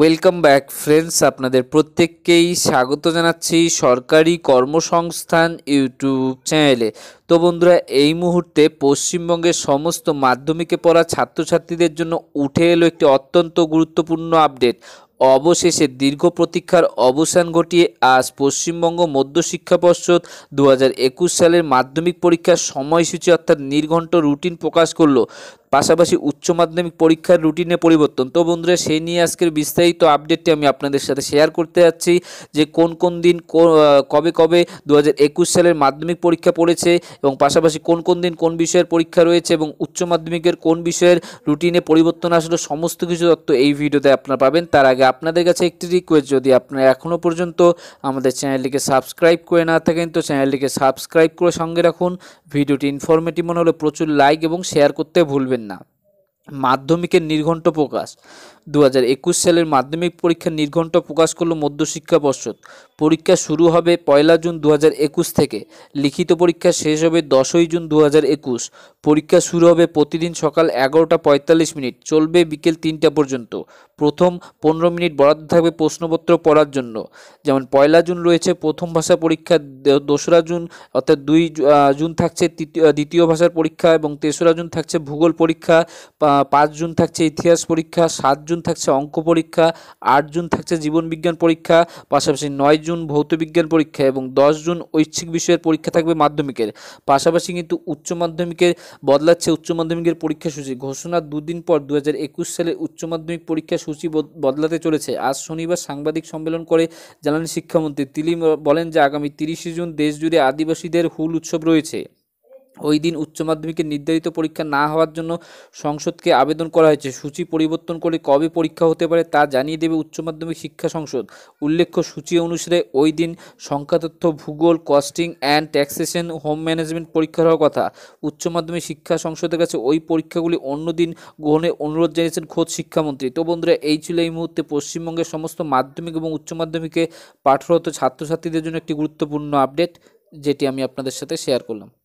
welcome back friends আপনাদের প্রত্যেককেই স্বাগত জানাচ্ছি সরকারি কর্মসংস্থান ইউটিউব চ্যানেলে তো বন্ধুরা এই মুহূর্তে পশ্চিমবঙ্গের সমস্ত মাধ্যমিকে পড়া ছাত্রছাত্রীদের জন্য উঠে এলো একটি অত্যন্ত গুরুত্বপূর্ণ আপডেট অবশেষে দীর্ঘ প্রতীক্ষার অবসান ঘটিয়ে আজ পশ্চিমবঙ্গ মধ্যশিক্ষা পর্ষদ দু হাজার একুশ সালের মাধ্যমিক পরীক্ষার সময়সূচি অর্থাৎ নির্ঘণ্ট রুটিন প্রকাশ করল পাশাপাশি উচ্চ মাধ্যমিক পরীক্ষার রুটিনে পরিবর্তন তো বন্ধুরা সেই নিয়ে আজকের বিস্তারিত আপডেটটি আমি আপনাদের সাথে শেয়ার করতে যাচ্ছি যে কোন কোন দিন কবে কবে দু সালের মাধ্যমিক পরীক্ষা পড়েছে এবং পাশাপাশি কোন কোন দিন কোন বিষয়ের পরীক্ষা রয়েছে এবং উচ্চ মাধ্যমিকের কোন বিষয়ের রুটিনে পরিবর্তন আসলে সমস্ত কিছু তত্ত্ব এই ভিডিওতে আপনারা পাবেন তার আগে আপনাদের কাছে একটি রিকোয়েস্ট যদি আপনারা এখনও পর্যন্ত আমাদের চ্যানেলটিকে সাবস্ক্রাইব করে না থাকেন তো চ্যানেলটিকে সাবস্ক্রাইব করে সঙ্গে রাখুন ভিডিওটি ইনফরমেটিভ মনে হলে প্রচুর লাইক এবং শেয়ার করতে ভুলবেন النار মাধ্যমিকের নির্ঘণ্ট প্রকাশ দু সালের মাধ্যমিক পরীক্ষার নির্ঘণ্ট প্রকাশ করল মধ্যশিক্ষা পর্ষদ পরীক্ষা শুরু হবে পয়লা জুন দু থেকে লিখিত পরীক্ষা শেষ হবে দশই জুন দু পরীক্ষা শুরু হবে প্রতিদিন সকাল এগারোটা পঁয়তাল্লিশ মিনিট চলবে বিকেল তিনটা পর্যন্ত প্রথম পনেরো মিনিট বরাদ্দ থাকবে প্রশ্নপত্র পড়ার জন্য যেমন পয়লা জুন রয়েছে প্রথম ভাষা পরীক্ষা দোসরা জুন অর্থাৎ দুই জুন থাকছে দ্বিতীয় ভাষার পরীক্ষা এবং তেসরা জুন থাকছে ভূগোল পরীক্ষা পাঁচ জুন থাকছে ইতিহাস পরীক্ষা সাত জুন থাকছে অঙ্ক পরীক্ষা আট জুন থাকছে জীবনবিজ্ঞান পরীক্ষা পাশাপাশি নয় জুন ভৌতবিজ্ঞান পরীক্ষা এবং দশ জুন ঐচ্ছিক বিষয়ের পরীক্ষা থাকবে মাধ্যমিকের পাশাপাশি কিন্তু উচ্চ মাধ্যমিকের বদলাচ্ছে উচ্চ মাধ্যমিকের পরীক্ষা সূচি ঘোষণার দুদিন পর দু হাজার একুশ সালে উচ্চ মাধ্যমিক পরীক্ষা সূচি বদলাতে চলেছে আজ শনিবার সাংবাদিক সম্মেলন করে জানান শিক্ষামন্ত্রী তিনি বলেন যে আগামী তিরিশে জুন দেশজুড়ে আদিবাসীদের হুল উৎসব রয়েছে ওই দিন উচ্চ মাধ্যমিকের নির্ধারিত পরীক্ষা না হওয়ার জন্য সংসদকে আবেদন করা হয়েছে সূচি পরিবর্তন করে কবে পরীক্ষা হতে পারে তা জানিয়ে দেবে উচ্চ মাধ্যমিক শিক্ষা সংসদ উল্লেখ্য সূচি অনুসারে ওই দিন সংখ্যাতথ্য ভূগোল costing and taxation home management পরীক্ষা হওয়ার কথা উচ্চ মাধ্যমিক শিক্ষা সংসদের কাছে ওই পরীক্ষাগুলি অন্য দিন গ্রহণের অনুরোধ জানিয়েছেন খোদ শিক্ষামন্ত্রী তো বন্ধুরা এই ছিল এই মুহূর্তে পশ্চিমবঙ্গের সমস্ত মাধ্যমিক এবং উচ্চ মাধ্যমিকে পাঠরত ছাত্রছাত্রীদের জন্য একটি গুরুত্বপূর্ণ আপডেট যেটি আমি আপনাদের সাথে শেয়ার করলাম